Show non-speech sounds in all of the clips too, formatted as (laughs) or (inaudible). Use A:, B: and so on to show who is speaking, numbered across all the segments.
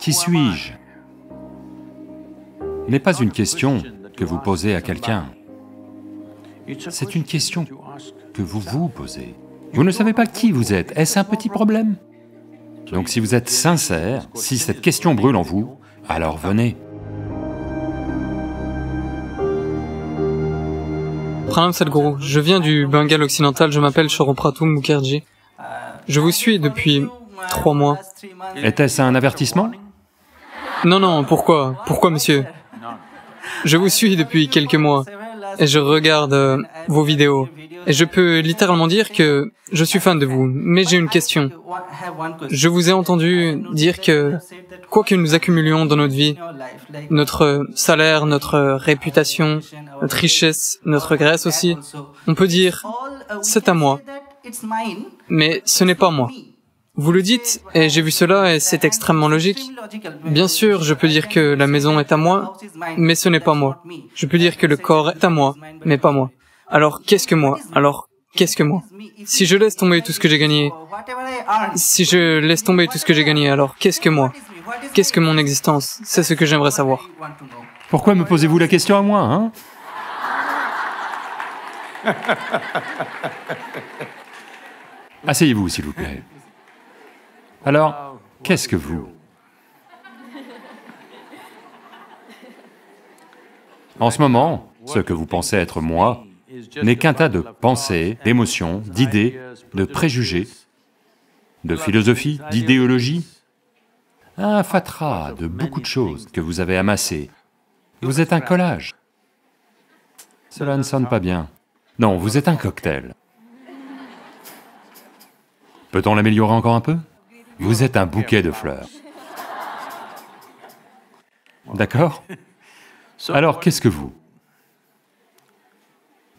A: Qui suis-je n'est pas une question que vous posez à quelqu'un, c'est une question que vous vous posez. Vous ne savez pas qui vous êtes, est-ce un petit problème Donc si vous êtes sincère, si cette question brûle en vous, alors venez.
B: Pranam Sadhguru, je viens du Bengale occidental, je m'appelle Choropratum Mukherjee. Je vous suis depuis trois mois. Était-ce un avertissement non, non, pourquoi Pourquoi, monsieur Je vous suis depuis quelques mois et je regarde euh, vos vidéos. Et je peux littéralement dire que je suis fan de vous, mais j'ai une question. Je vous ai entendu dire que quoi que nous accumulions dans notre vie, notre salaire, notre réputation, notre richesse, notre graisse aussi, on peut dire c'est à moi, mais ce n'est pas moi. Vous le dites, et j'ai vu cela, et c'est extrêmement logique. Bien sûr, je peux dire que la maison est à moi, mais ce n'est pas moi. Je peux dire que le corps est à moi, mais pas moi. Alors qu'est-ce que moi Alors qu'est-ce que moi Si je laisse tomber tout ce que j'ai gagné, si je laisse tomber tout ce que j'ai gagné, alors qu'est-ce que moi Qu'est-ce que mon existence C'est ce que j'aimerais savoir.
A: Pourquoi me posez-vous la question à moi, hein (laughs) Asseyez-vous, s'il vous plaît. Alors, qu'est-ce que vous En ce moment, ce que vous pensez être moi n'est qu'un tas de pensées, d'émotions, d'idées, de préjugés, de philosophies, d'idéologies, un fatras de beaucoup de choses que vous avez amassées. Vous êtes un collage. Cela ne sonne pas bien. Non, vous êtes un cocktail. Peut-on l'améliorer encore un peu vous êtes un bouquet de fleurs. D'accord Alors, qu'est-ce que vous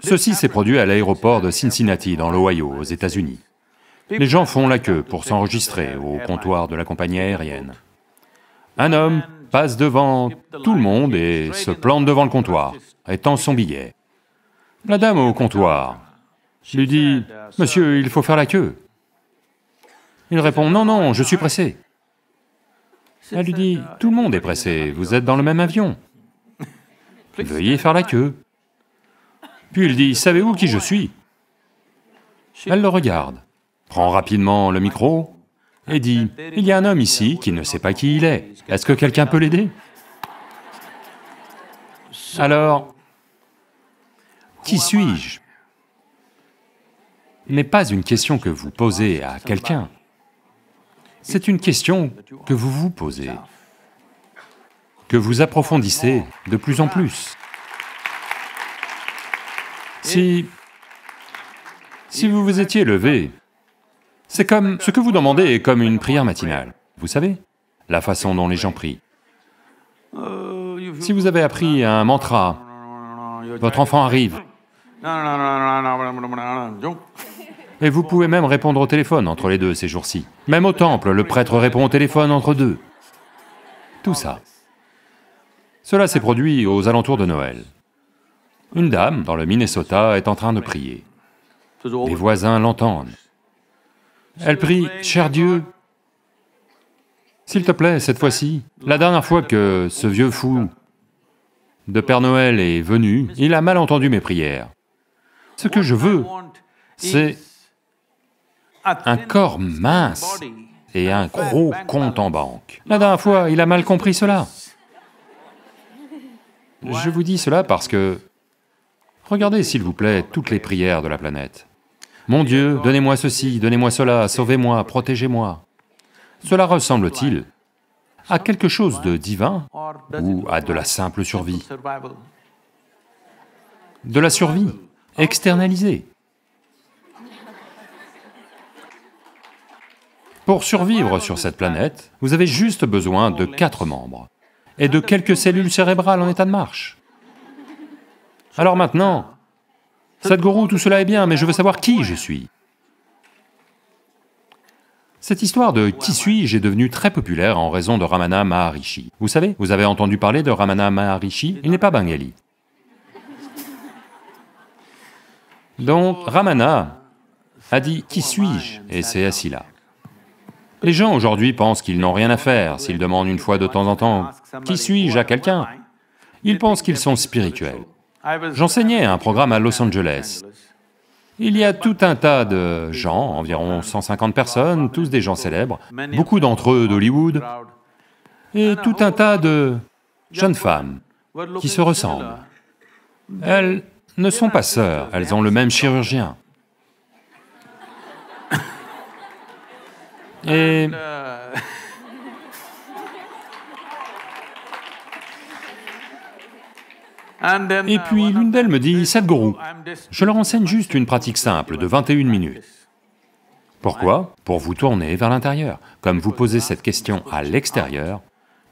A: Ceci s'est produit à l'aéroport de Cincinnati, dans l'Ohio, aux États-Unis. Les gens font la queue pour s'enregistrer au comptoir de la compagnie aérienne. Un homme passe devant tout le monde et se plante devant le comptoir, étend son billet. La dame au comptoir lui dit, « Monsieur, il faut faire la queue. » Il répond, non, non, je suis pressé. Elle lui dit, tout le monde est pressé, vous êtes dans le même avion. Veuillez faire la queue. Puis il dit, savez-vous qui je suis Elle le regarde, prend rapidement le micro et dit, il y a un homme ici qui ne sait pas qui il est, est-ce que quelqu'un peut l'aider Alors, qui suis-je n'est pas une question que vous posez à quelqu'un. C'est une question que vous vous posez, que vous approfondissez de plus en plus. Si... si vous vous étiez levé, c'est comme... ce que vous demandez est comme une prière matinale, vous savez La façon dont les gens prient. Si vous avez appris un mantra, votre enfant arrive. Et vous pouvez même répondre au téléphone entre les deux ces jours-ci. Même au temple, le prêtre répond au téléphone entre deux. Tout ça. Cela s'est produit aux alentours de Noël. Une dame, dans le Minnesota, est en train de prier. Les voisins l'entendent. Elle prie, « Cher Dieu, s'il te plaît, cette fois-ci, la dernière fois que ce vieux fou de Père Noël est venu, il a mal entendu mes prières. Ce que je veux, c'est un corps mince et un gros ben, compte en banque. La dernière fois, il a mal compris cela. Je vous dis cela parce que... Regardez, s'il vous plaît, toutes les prières de la planète. Mon Dieu, donnez-moi ceci, donnez-moi cela, sauvez-moi, protégez-moi. Cela ressemble-t-il à quelque chose de divin ou à de la simple survie De la survie, hum. externalisée. Pour survivre sur cette planète, vous avez juste besoin de quatre membres et de quelques cellules cérébrales en état de marche. Alors maintenant, Sadhguru, tout cela est bien, mais je veux savoir qui je suis. Cette histoire de « qui suis-je » est devenue très populaire en raison de Ramana Maharishi. Vous savez, vous avez entendu parler de Ramana Maharishi, il n'est pas Bengali. Donc Ramana a dit « qui suis-je » et c'est assis là. Les gens aujourd'hui pensent qu'ils n'ont rien à faire s'ils demandent une fois de temps en temps « Qui suis-je à quelqu'un ?» Ils pensent qu'ils sont spirituels. J'enseignais un programme à Los Angeles. Il y a tout un tas de gens, environ 150 personnes, tous des gens célèbres, beaucoup d'entre eux d'Hollywood, et tout un tas de jeunes femmes qui se ressemblent. Elles ne sont pas sœurs, elles ont le même chirurgien. Et...
B: Euh,
A: uh, puis l'une d'elles me dit, Sadhguru, oh, je leur enseigne juste une pratique simple de 21 minutes. Pourquoi Pour vous tourner vers l'intérieur. Comme vous posez cette question à l'extérieur,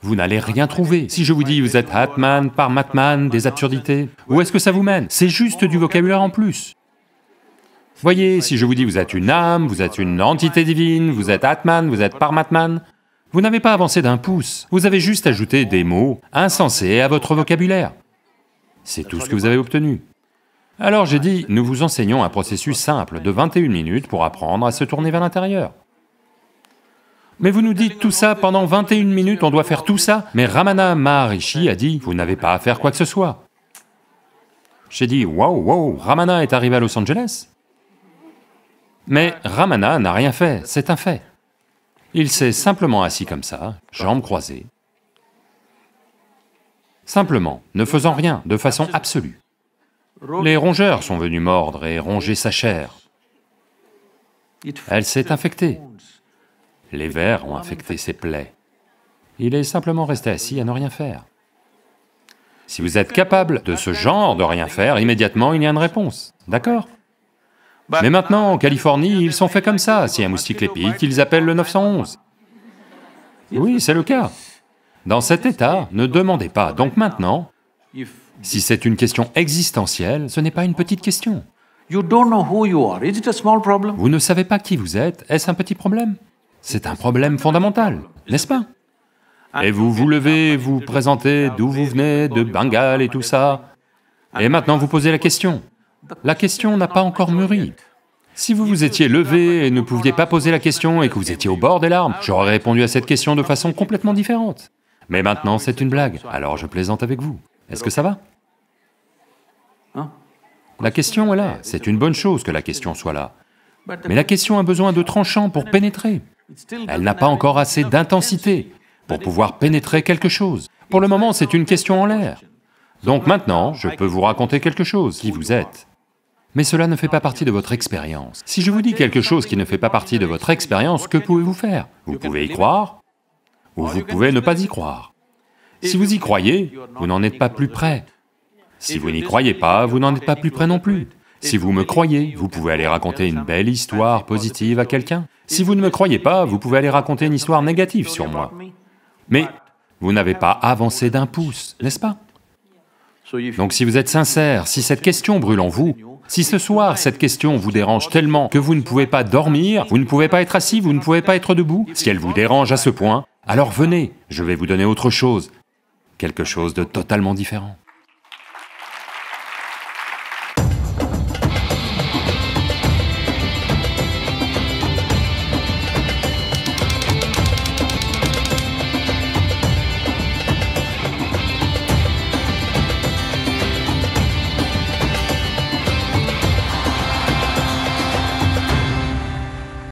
A: vous n'allez rien trouver. Si je vous dis vous êtes hatman par matman des absurdités, où est-ce que ça vous mène C'est juste du oh, vocabulaire en plus. Voyez, si je vous dis vous êtes une âme, vous êtes une entité divine, vous êtes Atman, vous êtes Parmatman, vous n'avez pas avancé d'un pouce, vous avez juste ajouté des mots insensés à votre vocabulaire. C'est tout ce que vous avez obtenu. Alors j'ai dit, nous vous enseignons un processus simple de 21 minutes pour apprendre à se tourner vers l'intérieur. Mais vous nous dites tout ça, pendant 21 minutes on doit faire tout ça Mais Ramana Maharishi a dit, vous n'avez pas à faire quoi que ce soit. J'ai dit, wow, wow, Ramana est arrivé à Los Angeles mais Ramana n'a rien fait, c'est un fait. Il s'est simplement assis comme ça, jambes croisées, simplement, ne faisant rien, de façon absolue. Les rongeurs sont venus mordre et ronger sa chair. Elle s'est infectée. Les vers ont infecté ses plaies. Il est simplement resté assis à ne rien faire. Si vous êtes capable de ce genre de rien faire, immédiatement il y a une réponse, d'accord bah, Mais maintenant, en Californie, ils sont faits comme ça, si un moustique les pique, ils appellent le 911. Oui, c'est le cas. Dans cet état, ne demandez pas. Donc maintenant, si c'est une question existentielle, ce n'est pas une petite question. Vous ne savez pas qui vous êtes, est-ce un petit problème C'est un problème fondamental, n'est-ce pas Et vous vous levez, vous présentez d'où vous venez, de Bengale et tout ça, et maintenant vous posez la question. La question n'a pas encore mûri. Si vous vous étiez levé et ne pouviez pas poser la question et que vous étiez au bord des larmes, j'aurais répondu à cette question de façon complètement différente. Mais maintenant, c'est une blague, alors je plaisante avec vous. Est-ce que ça va La question est là, c'est une bonne chose que la question soit là. Mais la question a besoin de tranchants pour pénétrer. Elle n'a pas encore assez d'intensité pour pouvoir pénétrer quelque chose. Pour le moment, c'est une question en l'air. Donc maintenant, je peux vous raconter quelque chose, qui vous êtes. Mais cela ne fait pas partie de votre expérience. Si je vous dis quelque chose qui ne fait pas partie de votre expérience, que pouvez-vous faire Vous pouvez y croire, ou vous pouvez ne pas y croire. Si vous y croyez, vous n'en êtes pas plus près. Si vous n'y croyez pas, vous n'en êtes pas plus près non plus. Si vous me croyez, vous pouvez aller raconter une belle histoire positive à quelqu'un. Si vous ne me croyez pas, vous pouvez aller raconter une histoire négative sur moi. Mais vous n'avez pas avancé d'un pouce, n'est-ce pas donc si vous êtes sincère, si cette question brûle en vous, si ce soir, cette question vous dérange tellement que vous ne pouvez pas dormir, vous ne pouvez pas être assis, vous ne pouvez pas être debout, si elle vous dérange à ce point, alors venez, je vais vous donner autre chose, quelque chose de totalement différent.